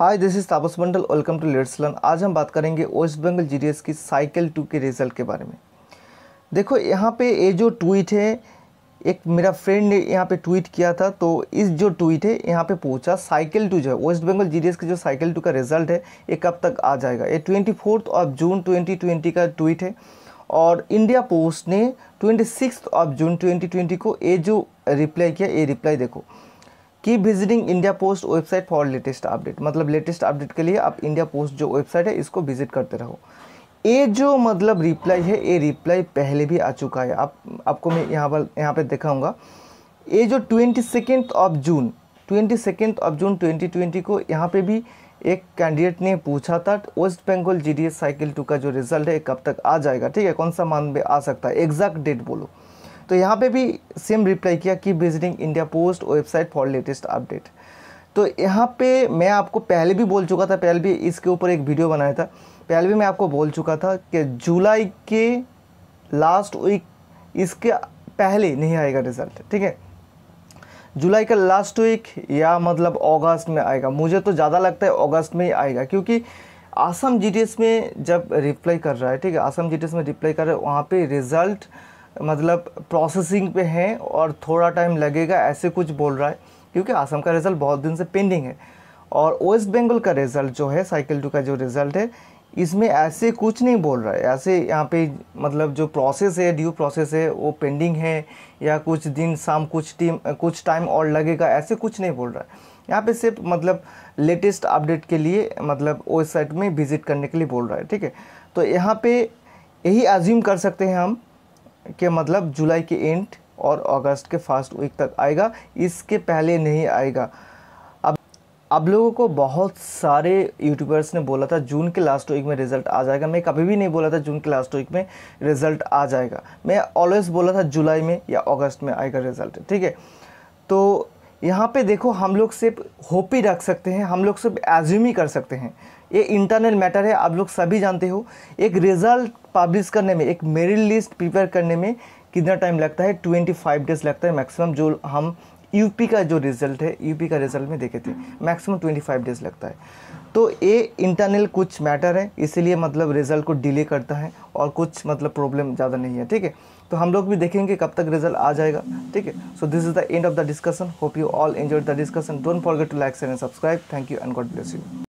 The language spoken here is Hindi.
hi this is Tapas Mandal welcome to let's learn आज हम बात करेंगे वेस्ट बंगल जी की साइकिल टू के रिजल्ट के बारे में देखो यहाँ पे ये जो ट्वीट है एक मेरा फ्रेंड ने यहाँ पे ट्वीट किया था तो इस जो ट्वीट है यहाँ पे पूछा साइकिल टू जो है वेस्ट बंगल जी की जो साइकिल टू का रिजल्ट है ये कब तक आ जाएगा ये twenty fourth of June twenty twenty का ट्वीट है और इंडिया पोस्ट ने twenty six of June twenty twenty को ये जो रिप्लाई किया ये रिप्लाई देखो की visiting India post website for latest update मतलब लेटेस्ट अपडेट के लिए आप इंडिया पोस्ट जो वेबसाइट है इसको विजिट करते रहो ये जो मतलब रिप्लाई है ये रिप्लाई पहले भी आ चुका है आप आपको मैं यहाँ पर यहाँ पर दिखाऊंगा ये जो twenty second of June twenty second of June twenty twenty को यहाँ पे भी एक कैंडिडेट ने पूछा था वेस्ट बंगाल जी साइकिल टू का जो रिजल्ट है कब तक आ जाएगा ठीक है कौन सा मान में आ सकता है एग्जैक्ट डेट बोलो तो यहाँ पे भी सेम रिप्लाई किया कि visiting India post website for latest update तो यहाँ पे मैं आपको पहले भी बोल चुका था पहले भी इसके ऊपर एक वीडियो बनाया था पहले भी मैं आपको बोल चुका था कि जुलाई के लास्ट वीक इसके पहले नहीं आएगा रिज़ल्ट ठीक है जुलाई का लास्ट वीक या मतलब अगस्त में आएगा मुझे तो ज़्यादा लगता है अगस्त में ही आएगा क्योंकि आसम जी में जब रिप्लाई कर रहा है ठीक है आसम जी में रिप्लाई कर रहा है वहाँ पर रिज़ल्ट मतलब प्रोसेसिंग पे हैं और थोड़ा टाइम लगेगा ऐसे कुछ बोल रहा है क्योंकि आसम का रिज़ल्ट बहुत दिन से पेंडिंग है और वेस्ट बंगाल का रिज़ल्ट जो है साइकिल टू का जो रिज़ल्ट है इसमें ऐसे कुछ नहीं बोल रहा है ऐसे यहाँ पे मतलब जो प्रोसेस है ड्यू प्रोसेस है वो पेंडिंग है या कुछ दिन शाम कुछ टीम कुछ टाइम और लगेगा ऐसे कुछ नहीं बोल रहा है यहाँ पे सिर्फ मतलब लेटेस्ट अपडेट के लिए मतलब वेबसाइट में विज़िट करने के लिए बोल रहा है ठीक है तो यहाँ पे यही एज्यूम कर सकते हैं हम के मतलब जुलाई के एंड और अगस्त के फर्स्ट वीक तक आएगा इसके पहले नहीं आएगा अब अब लोगों को बहुत सारे यूट्यूबर्स ने बोला था जून के लास्ट वीक में रिज़ल्ट आ जाएगा मैं कभी भी नहीं बोला था जून के लास्ट वीक में रिज़ल्ट आ जाएगा मैं ऑलवेज बोला था जुलाई में या अगस्त में आएगा रिज़ल्ट ठीक है तो यहाँ पे देखो हम लोग सिर्फ होप ही रख सकते हैं हम लोग सिर्फ एज्यूम ही कर सकते हैं ये इंटरनल मैटर है आप लोग सभी जानते हो एक रिजल्ट पब्लिश करने में एक मेरिट लिस्ट प्रिपेयर करने में कितना टाइम लगता है ट्वेंटी फाइव डेज लगता है मैक्सिमम जो हम यूपी का जो रिज़ल्ट है यूपी का रिज़ल्ट में देखे थे मैक्सिमम ट्वेंटी फाइव डेज़ लगता है तो ये इंटरनल कुछ मैटर है इसीलिए मतलब रिज़ल्ट को डिले करता है और कुछ मतलब प्रॉब्लम ज़्यादा नहीं है ठीक है तो हम लोग भी देखेंगे कब तक रिजल्ट आ जाएगा ठीक है so this is the end of the discussion hope you all enjoy the discussion don't forget to like and subscribe thank you and God bless you